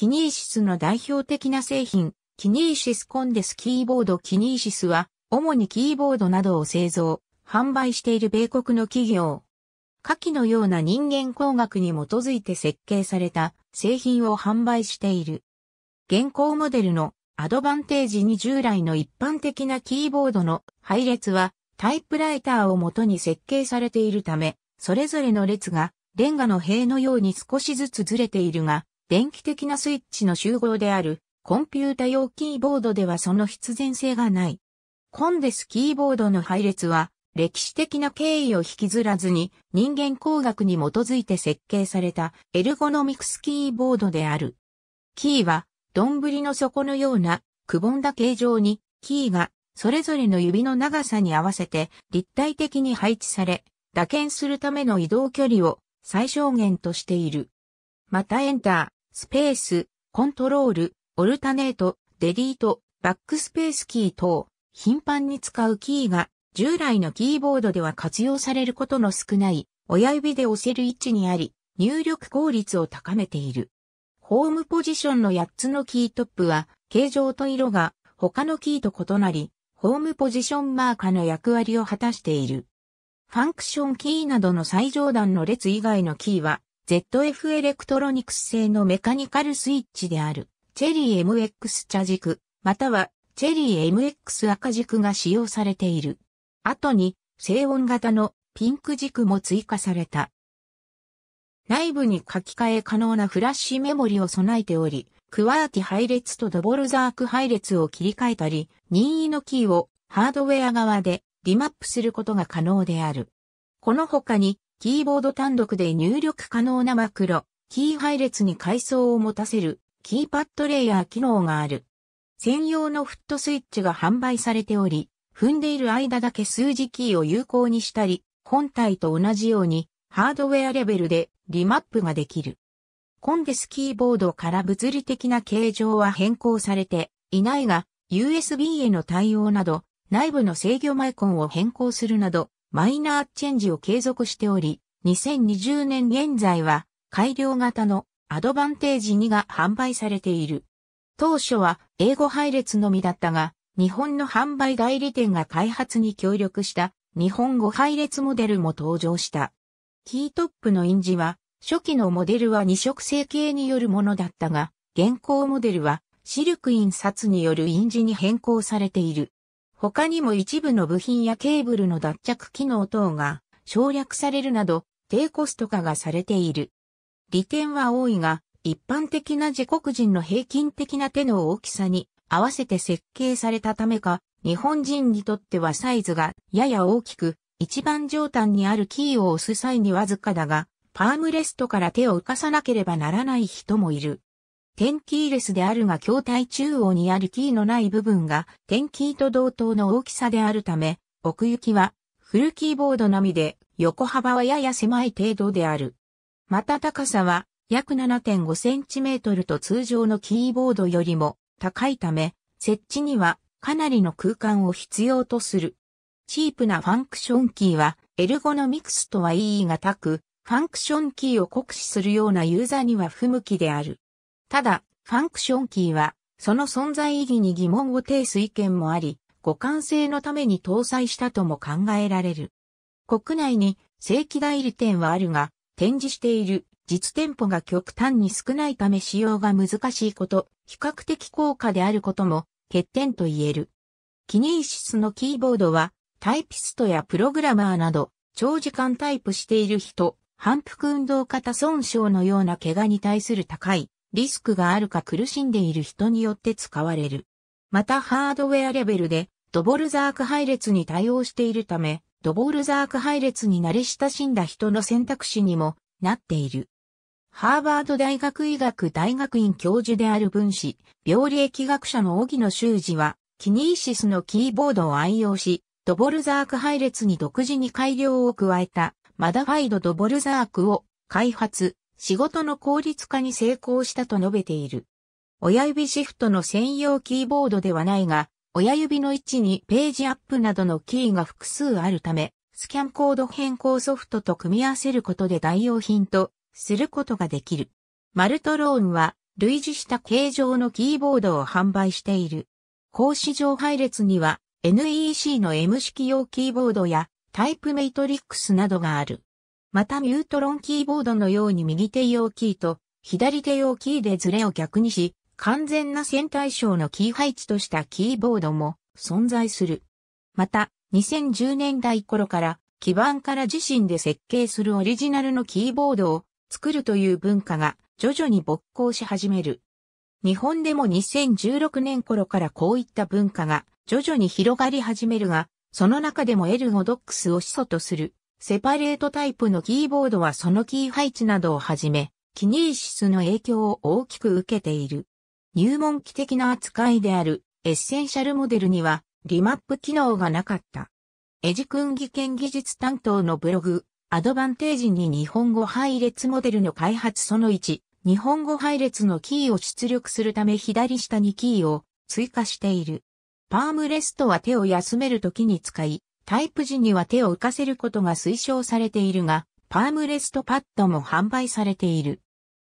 キニーシスの代表的な製品、キニーシスコンデスキーボードキニーシスは、主にキーボードなどを製造、販売している米国の企業。下記のような人間工学に基づいて設計された製品を販売している。現行モデルのアドバンテージに従来の一般的なキーボードの配列はタイプライターを元に設計されているため、それぞれの列がレンガの塀のように少しずつずれているが、電気的なスイッチの集合である、コンピュータ用キーボードではその必然性がない。コンデスキーボードの配列は、歴史的な経緯を引きずらずに人間工学に基づいて設計されたエルゴノミクスキーボードである。キーは、丼の底のようなくぼんだ形状に、キーがそれぞれの指の長さに合わせて立体的に配置され、打鍵するための移動距離を最小限としている。またエンター。スペース、コントロール、オルタネート、デリート、バックスペースキー等、頻繁に使うキーが、従来のキーボードでは活用されることの少ない、親指で押せる位置にあり、入力効率を高めている。ホームポジションの8つのキートップは、形状と色が他のキーと異なり、ホームポジションマーカーの役割を果たしている。ファンクションキーなどの最上段の列以外のキーは、ZF エレクトロニクス製のメカニカルスイッチである、チェリー MX 茶軸、またはチェリー MX 赤軸が使用されている。後に、静音型のピンク軸も追加された。内部に書き換え可能なフラッシュメモリを備えており、クワーティ配列とドボルザーク配列を切り替えたり、任意のキーをハードウェア側でリマップすることが可能である。この他にキーボード単独で入力可能なマクロ、キー配列に階層を持たせる、キーパッドレイヤー機能がある。専用のフットスイッチが販売されており、踏んでいる間だけ数字キーを有効にしたり、本体と同じように、ハードウェアレベルでリマップができる。コンデスキーボードから物理的な形状は変更されていないが、USB への対応など、内部の制御マイコンを変更するなど、マイナーチェンジを継続しており、2020年現在は改良型のアドバンテージ2が販売されている。当初は英語配列のみだったが、日本の販売代理店が開発に協力した日本語配列モデルも登場した。キートップの印字は、初期のモデルは二色成形によるものだったが、現行モデルはシルク印刷による印字に変更されている。他にも一部の部品やケーブルの脱着機能等が省略されるなど低コスト化がされている。利点は多いが、一般的な自国人の平均的な手の大きさに合わせて設計されたためか、日本人にとってはサイズがやや大きく、一番上端にあるキーを押す際にわずかだが、パームレストから手を浮かさなければならない人もいる。点キーレスであるが筐体中央にあるキーのない部分が点キーと同等の大きさであるため、奥行きはフルキーボード並みで横幅はやや狭い程度である。また高さは約 7.5cm と通常のキーボードよりも高いため、設置にはかなりの空間を必要とする。チープなファンクションキーはエルゴノミクスとは言い難く、ファンクションキーを酷使するようなユーザーには不向きである。ただ、ファンクションキーは、その存在意義に疑問を呈す意見もあり、互換性のために搭載したとも考えられる。国内に正規代理店はあるが、展示している実店舗が極端に少ないため使用が難しいこと、比較的高価であることも欠点と言える。キニーシスのキーボードは、タイピストやプログラマーなど、長時間タイプしている人、反復運動型損傷のような怪我に対する高いリスクがあるか苦しんでいる人によって使われる。またハードウェアレベルでドボルザーク配列に対応しているため、ドボルザーク配列に慣れ親しんだ人の選択肢にもなっている。ハーバード大学医学大学院教授である分子、病理疫学者の荻野修二は、キニーシスのキーボードを愛用し、ドボルザーク配列に独自に改良を加えた、マダファイドドボルザークを開発、仕事の効率化に成功したと述べている。親指シフトの専用キーボードではないが、親指の位置にページアップなどのキーが複数あるため、スキャンコード変更ソフトと組み合わせることで代用品とすることができる。マルトローンは類似した形状のキーボードを販売している。格子状配列には NEC の M 式用キーボードやタイプメイトリックスなどがある。またミュートロンキーボードのように右手用キーと左手用キーでズレを逆にし、完全な線対称のキー配置としたキーボードも存在する。また、2010年代頃から基板から自身で設計するオリジナルのキーボードを作るという文化が徐々に勃興し始める。日本でも2016年頃からこういった文化が徐々に広がり始めるが、その中でもエルゴドックスを始祖とするセパレートタイプのキーボードはそのキー配置などをはじめ、キニーシスの影響を大きく受けている。入門機的な扱いであるエッセンシャルモデルにはリマップ機能がなかった。エジ君技研技術担当のブログ、アドバンテージに日本語配列モデルの開発その1、日本語配列のキーを出力するため左下にキーを追加している。パームレストは手を休めるときに使い、タイプ時には手を浮かせることが推奨されているが、パームレストパッドも販売されている。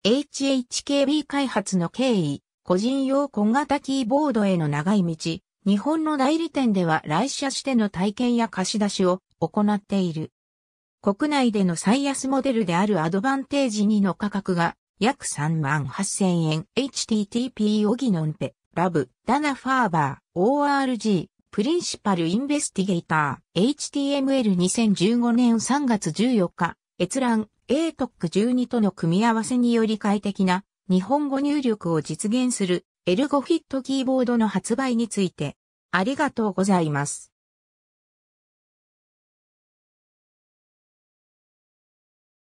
HHKB 開発の経緯、個人用小型キーボードへの長い道、日本の代理店では来社しての体験や貸し出しを行っている。国内での最安モデルであるアドバンテージ2の価格が約3万8000円。http オギノンペ、ラブ、ダナファーバー、org、プリンシパルインベスティゲイター、HTML2015 年3月14日、閲覧、ATOC12 との組み合わせにより快適な日本語入力を実現するエルゴフィットキーボードの発売について、ありがとうございます。